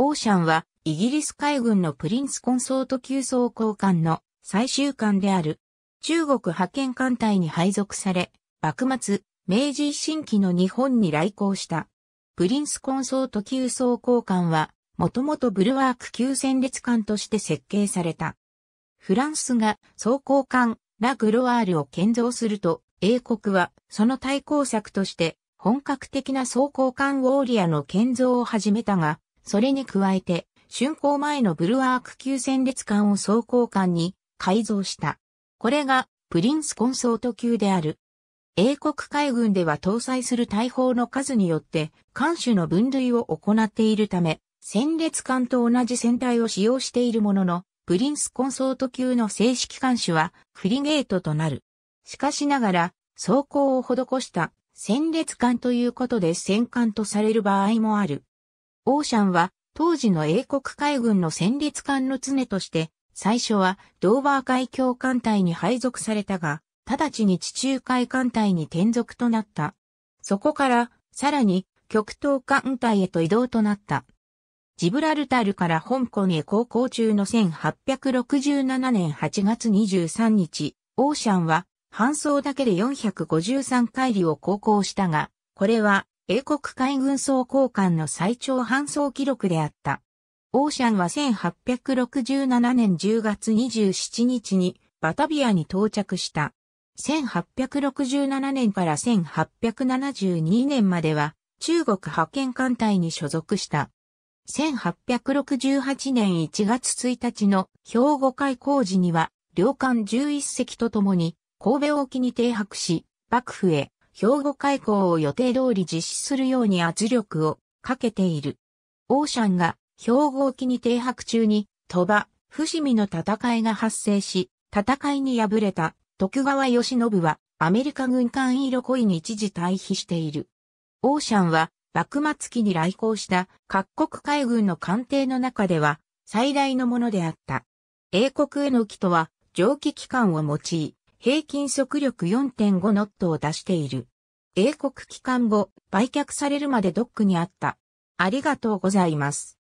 オーシャンは、イギリス海軍のプリンスコンソート級装甲艦の最終艦である。中国派遣艦隊に配属され、幕末、明治維新期の日本に来航した。プリンスコンソート級装甲艦は、もともとブルワーク級戦列艦として設計された。フランスが装甲艦ラグロワールを建造すると、英国はその対抗策として本格的な装甲艦ウォーリアの建造を始めたが、それに加えて、竣工前のブルワーク級戦列艦を装甲艦に改造した。これがプリンスコンソート級である。英国海軍では搭載する大砲の数によって艦種の分類を行っているため、戦列艦と同じ船体を使用しているものの、プリンスコンソート級の正式艦種はフリゲートとなる。しかしながら、装甲を施した戦列艦ということで戦艦とされる場合もある。オーシャンは当時の英国海軍の戦列艦の常として、最初はドーバー海峡艦隊に配属されたが、直ちに地中海艦隊に転属となった。そこから、さらに極東艦隊へと移動となった。ジブラルタルから香港へ航行中の1867年8月23日、オーシャンは搬送だけで453海里を航行したが、これは英国海軍総交換の最長搬送記録であった。オーシャンは1867年10月27日にバタビアに到着した。1867年から1872年までは中国派遣艦隊に所属した。1868年1月1日の兵庫海工事には、両艦11隻とともに神戸沖に停泊し、幕府へ兵庫開港を予定通り実施するように圧力をかけている。オーシャンが兵庫沖に停泊中に鳥羽、伏見の戦いが発生し、戦いに敗れた徳川慶喜はアメリカ軍艦イロコイに一時退避している。オーシャンは幕末期に来航した各国海軍の艦艇の中では最大のものであった。英国への機とは蒸気機関を用い、平均速力4.5ノットを出している。英国帰還後、売却されるまでドックにあった。ありがとうございます。